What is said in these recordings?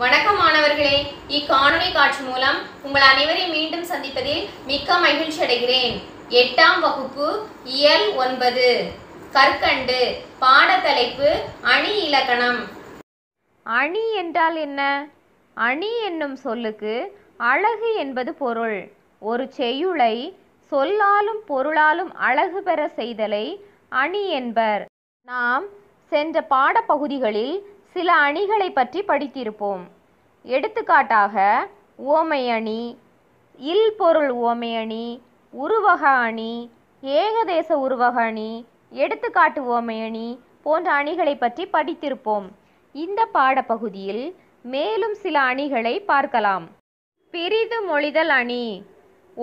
வணக்கம் மாணவர்களே இக்காணொலி காட்சி மூலம் உங்கள் அனைவரையும் மீண்டும் சந்திப்பதில் மிக்க மகிழ்ச்சி அடைகிறேன் எட்டாம் வகுப்பு இயல் ஒன்பது கற்கண்டு பாடத்தலைப்பு அணி இலக்கணம் அணி என்றால் என்ன அணி என்னும் சொல்லுக்கு அழகு என்பது பொருள் ஒரு செய்யுளை சொல்லாலும் பொருளாலும் அழகு பெற செய்தலை அணி என்பர் நாம் சென்ற பாடப்பகுதிகளில் சில அணிகளை பற்றி படித்திருப்போம் எடுத்துக்காட்டாக ஓமை அணி இல் பொருள் ஓமை அணி உருவக அணி ஏகதேச உருவக அணி எடுத்துக்காட்டு ஓமை அணி போன்ற அணிகளை பற்றி படித்திருப்போம் இந்த பாடப்பகுதியில் மேலும் சில அணிகளை பார்க்கலாம் பிரிது மொழிதல் அணி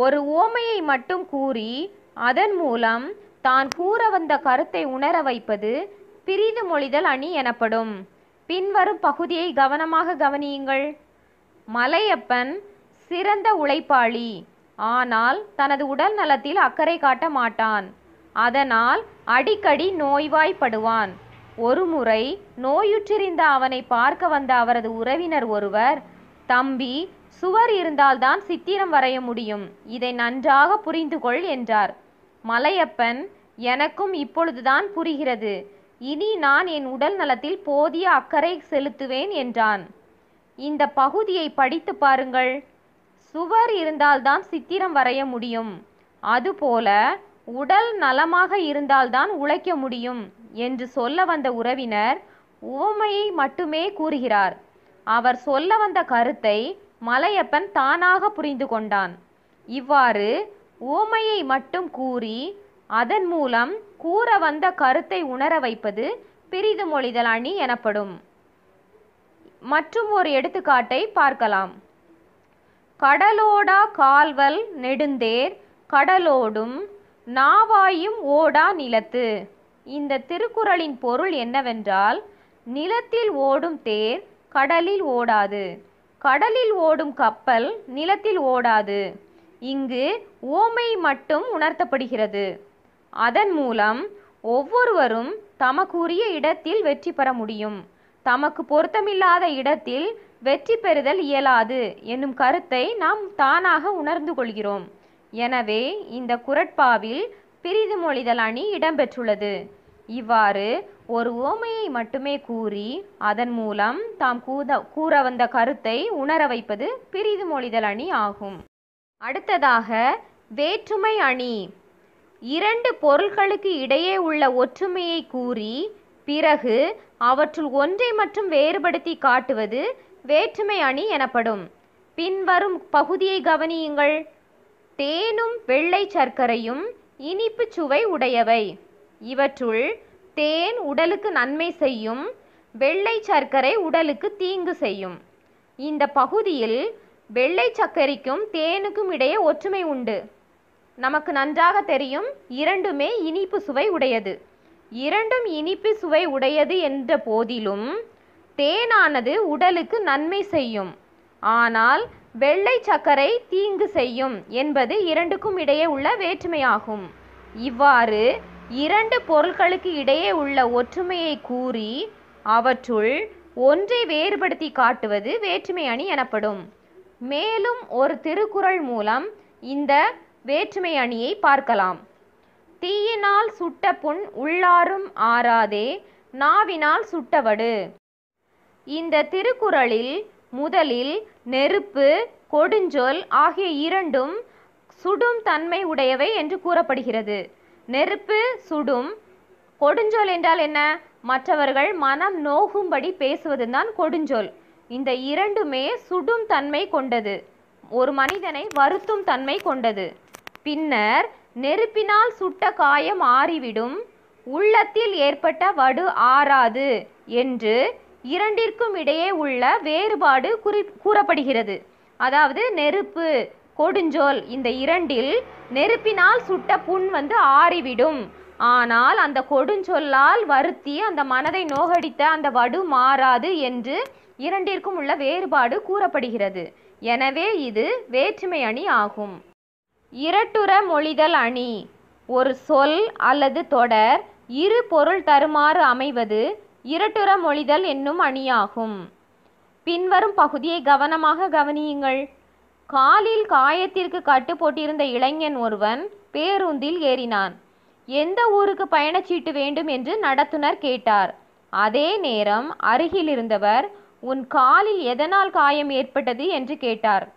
ஒரு ஓமையை மட்டும் கூறி அதன் மூலம் தான் கூற வந்த கருத்தை உணர வைப்பது பிரிது மொழிதல் அணி எனப்படும் பின்வரும் பகுதியை கவனமாக கவனியுங்கள் மலையப்பன் சிறந்த உழைப்பாளி ஆனால் தனது உடல் நலத்தில் அக்கறை காட்ட மாட்டான் அதனால் அடிக்கடி நோய்வாய்ப்படுவான் ஒருமுறை நோயுற்றிருந்த அவனை பார்க்க வந்த அவரது உறவினர் ஒருவர் தம்பி சுவர் இருந்தால்தான் சித்திரம் வரைய முடியும் இதை நன்றாக புரிந்து கொள் என்றார் மலையப்பன் எனக்கும் இப்பொழுதுதான் புரிகிறது இனி நான் என் உடல் நலத்தில் போதிய அக்கறை செலுத்துவேன் என்றான் இந்த பகுதியை படித்து பாருங்கள் சுவர் இருந்தால்தான் சித்திரம் வரைய முடியும் அதுபோல உடல் நலமாக இருந்தால்தான் உழைக்க முடியும் என்று சொல்ல வந்த உறவினர் உவமையை மட்டுமே கூறுகிறார் அவர் சொல்ல வந்த கருத்தை மலையப்பன் தானாக புரிந்து கொண்டான் இவ்வாறு உவமையை மட்டும் கூறி அதன் மூலம் கூற வந்த கருத்தை உணர வைப்பது பிரிது மொழிதல் அணி எனப்படும் மற்றும் ஒரு எடுத்துக்காட்டை பார்க்கலாம் கடலோடா கால்வல் நெடுந்தேர் கடலோடும் நாவாயும் ஓடா நிலத்து இந்த திருக்குறளின் பொருள் என்னவென்றால் நிலத்தில் ஓடும் தேர் கடலில் ஓடாது கடலில் ஓடும் கப்பல் நிலத்தில் ஓடாது இங்கு ஓமை மட்டும் உணர்த்தப்படுகிறது அதன் மூலம் ஒவ்வொருவரும் தமக்குரிய இடத்தில் வெற்றி பெற முடியும் தமக்கு பொருத்தமில்லாத இடத்தில் வெற்றி பெறுதல் இயலாது என்னும் கருத்தை நாம் தானாக உணர்ந்து கொள்கிறோம் எனவே இந்த குரட்பாவில் பிரிது மொழிதல் அணி இடம்பெற்றுள்ளது இவ்வாறு ஒரு ஓமையை மட்டுமே கூறி அதன் மூலம் தாம் கூத கூற வந்த கருத்தை உணர வைப்பது பிரிது மொழிதல் அணி ஆகும் அடுத்ததாக வேற்றுமை அணி இரண்டு பொருள்களுக்கு இடையே உள்ள ஒற்றுமையை கூறி பிறகு அவற்றுள் ஒன்றை மட்டும் வேறுபடுத்தி காட்டுவது வேற்றுமை அணி எனப்படும் பின்வரும் பகுதியை கவனியுங்கள் தேனும் வெள்ளை சர்க்கரையும் இனிப்பு சுவை உடையவை இவற்றுள் தேன் உடலுக்கு நன்மை செய்யும் வெள்ளை சர்க்கரை உடலுக்கு தீங்கு செய்யும் இந்த பகுதியில் வெள்ளை சர்க்கரைக்கும் தேனுக்கும் இடையே ஒற்றுமை உண்டு நமக்கு நன்றாக தெரியும் இரண்டுமே இனிப்பு சுவை உடையது இரண்டும் இனிப்பு சுவை உடையது என்ற போதிலும் தேனானது உடலுக்கு நன்மை செய்யும் ஆனால் வெள்ளை சர்க்கரை தீங்கு செய்யும் என்பது இரண்டுக்கும் இடையே உள்ள வேற்றுமையாகும் இவ்வாறு இரண்டு பொருட்களுக்கு இடையே உள்ள ஒற்றுமையை கூறி அவற்றுள் ஒன்றை வேறுபடுத்தி காட்டுவது வேற்றுமை அணி எனப்படும் மேலும் ஒரு திருக்குறள் மூலம் இந்த வேற்றுமை அணியை பார்க்கலாம் தீயினால் சுட்ட புண் உள்ளாரும் ஆறாதே நாவினால் சுட்டவடு இந்த திருக்குறளில் முதலில் நெருப்பு கொடுஞ்சொல் ஆகிய இரண்டும் சுடும் தன்மை உடையவை என்று கூறப்படுகிறது நெருப்பு சுடும் கொடுஞ்சொல் என்றால் என்ன மற்றவர்கள் மனம் நோகும்படி பேசுவதுதான் கொடுஞ்சொல் இந்த இரண்டுமே சுடும் தன்மை கொண்டது ஒரு மனிதனை வருத்தும் தன்மை கொண்டது பின்னர் நெருப்பினால் சுட்ட காயம் ஆறிவிடும் உள்ளத்தில் ஏற்பட்ட வடு ஆறாது என்று இரண்டிற்கும் இடையே உள்ள வேறுபாடு குறி கூறப்படுகிறது அதாவது நெருப்பு கொடுஞ்சோல் இந்த இரண்டில் நெருப்பினால் சுட்ட புண் வந்து ஆறிவிடும் ஆனால் அந்த கொடுஞ்சொல்லால் வருத்தி அந்த மனதை நோகடித்த அந்த வடு மாறாது என்று இரண்டிற்கும் உள்ள வேறுபாடு கூறப்படுகிறது எனவே இது வேற்றுமை அணி ஆகும் இரட்டுற மொழிதல் அணி ஒரு சொல் அல்லது தொடர் இரு பொருள் தருமாறு அமைவது இரட்டுற மொழிதல் என்னும் அணியாகும் பின்வரும் பகுதியை கவனமாக கவனியுங்கள் காலில் காயத்திற்கு கட்டு போட்டிருந்த இளைஞன் ஒருவன் பேருந்தில் ஏறினான் எந்த ஊருக்கு பயணச்சீட்டு வேண்டும் என்று நடத்துனர் கேட்டார் அதே நேரம் அருகில் இருந்தவர் உன் காலில் எதனால் காயம் ஏற்பட்டது என்று கேட்டார்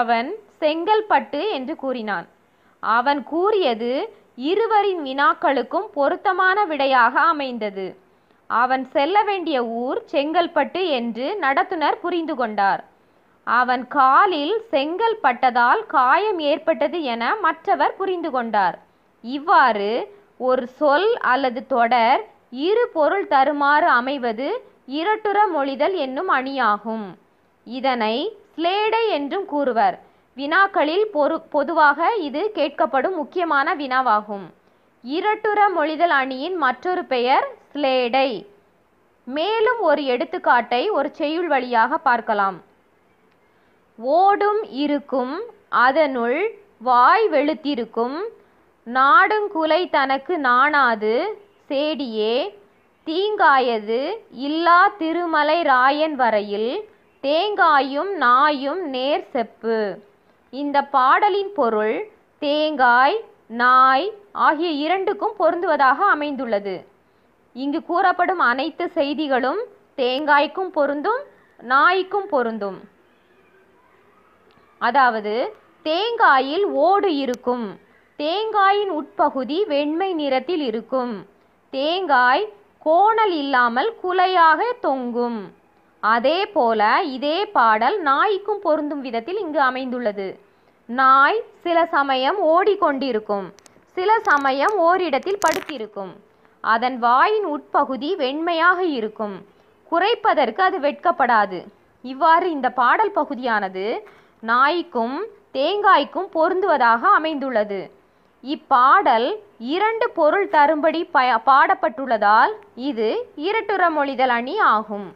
அவன் செங்கல்பட்டு என்று கூறினான் அவன் கூறியது இருவரின் வினாக்களுக்கும் பொருத்தமான விடையாக அமைந்தது அவன் செல்ல வேண்டிய ஊர் செங்கல்பட்டு என்று நடத்துனர் புரிந்து கொண்டார் அவன் காலில் செங்கல் பட்டதால் காயம் ஏற்பட்டது என மற்றவர் புரிந்து கொண்டார் இவ்வாறு ஒரு சொல் அல்லது தொடர் இரு பொருள் தருமாறு அமைவது இரட்டுற மொழிதல் என்னும் அணியாகும் இதனை ஸ்லேடை என்றும் கூறுவர் வினாக்களில் பொரு பொதுவாக இது கேட்கப்படும் முக்கியமான வினாவாகும் இரட்டுற மொழிதல் அணியின் மற்றொரு பெயர் ஸ்லேடை மேலும் ஒரு எடுத்துக்காட்டை ஒரு செய்யுள் வழியாக பார்க்கலாம் ஓடும் இருக்கும் அதனுள் வாய் வெளுத்திருக்கும் நாடுங்குலை தனக்கு நாணாது சேடியே தீங்காயது இல்லா திருமலை ராயன் வரையில் தேங்காயும் நாயும் நேர் செப்பு இந்த பாடலின் பொருள் தேங்காய் நாய் ஆகிய இரண்டுக்கும் பொருந்துவதாக அமைந்துள்ளது இங்கு கூறப்படும் அனைத்து செய்திகளும் தேங்காய்க்கும் பொருந்தும் நாய்க்கும் பொருந்தும் அதாவது தேங்காயில் ஓடு இருக்கும் தேங்காயின் உட்பகுதி வெண்மை நிறத்தில் இருக்கும் தேங்காய் கோணல் இல்லாமல் குலையாக தொங்கும் அதே போல இதே பாடல் நாய்க்கும் பொருந்தும் விதத்தில் இங்கு அமைந்துள்ளது நாய் சில சமயம் ஓடிக்கொண்டிருக்கும் சில சமயம் ஓரிடத்தில் படுத்திருக்கும் அதன் வாயின் உட்பகுதி வெண்மையாக இருக்கும் குறைப்பதற்கு அது வெட்கப்படாது இவ்வாறு இந்த பாடல் பகுதியானது நாய்க்கும் தேங்காய்க்கும் பொருந்துவதாக அமைந்துள்ளது இப்பாடல் இரண்டு பொருள் தரும்படி ப பாடப்பட்டுள்ளதால் இது இரட்டுற மொழிதல் அணி ஆகும்